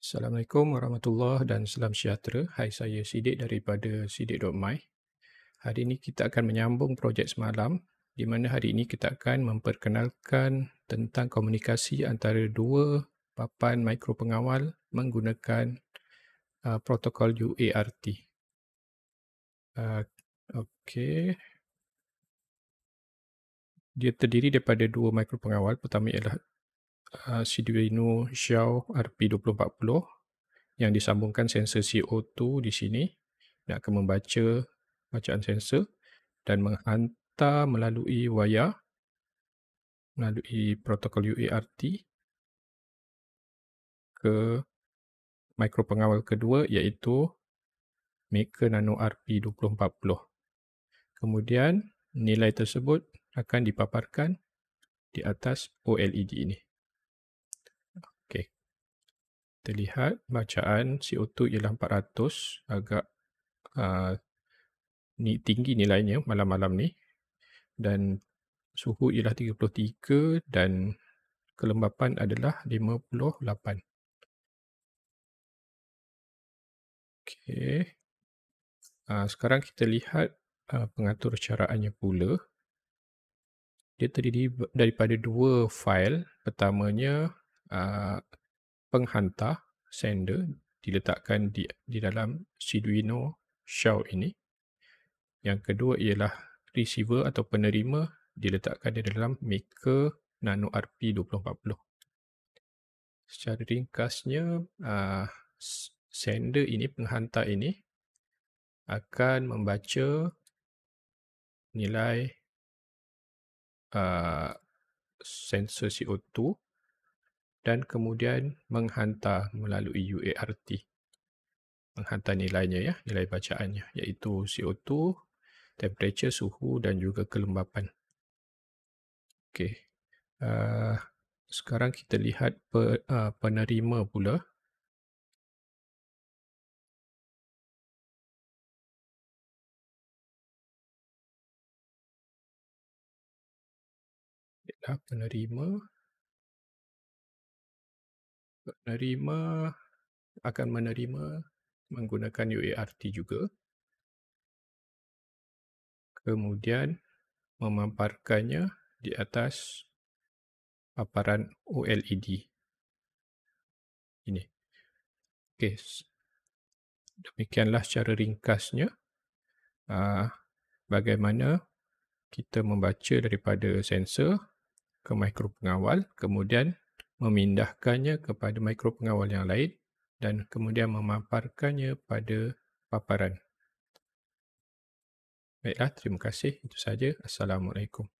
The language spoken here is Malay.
Assalamualaikum warahmatullahi dan salam sejahtera. Hai saya Sidik daripada sidik.my. Hari ini kita akan menyambung projek semalam di mana hari ini kita akan memperkenalkan tentang komunikasi antara dua papan mikro pengawal menggunakan uh, protokol UART. Uh, Okey. Dia terdiri daripada dua mikro pengawal. Pertama ialah Uh, Sidueno Xiao RP2040 yang disambungkan sensor CO2 di sini dia akan membaca bacaan sensor dan menghantar melalui wayar melalui protokol UART ke mikro pengawal kedua iaitu Maker Nano RP2040 kemudian nilai tersebut akan dipaparkan di atas OLED ini kita lihat bacaan CO2 ialah 400 agak uh, ni tinggi nilainya malam-malam ni dan suhu ialah 33 dan kelembapan adalah 58. Okey. Uh, sekarang kita lihat uh, pengatur caraannya pula. Dia terdiri daripada dua fail. Pertamanya uh, penghantar sender diletakkan di, di dalam Arduino shell ini. Yang kedua ialah receiver atau penerima diletakkan di dalam Maker Nano RP 2040. Secara ringkasnya, uh, sender ini, penghantar ini akan membaca nilai uh, sensor CO2 dan kemudian menghantar melalui UART. Menghantar nilainya ya, nilai bacaannya iaitu CO2, temperature, suhu dan juga kelembapan. Okey. Uh, sekarang kita lihat per, uh, penerima pula. penerima menerima akan menerima menggunakan UART juga. Kemudian memaparkannya di atas paparan OLED. Ini. Okey. Demikianlah secara ringkasnya ah, bagaimana kita membaca daripada sensor ke mikro pengawal kemudian memindahkannya kepada mikro pengawal yang lain dan kemudian memaparkannya pada paparan. Baiklah, terima kasih. Itu saja. Assalamualaikum.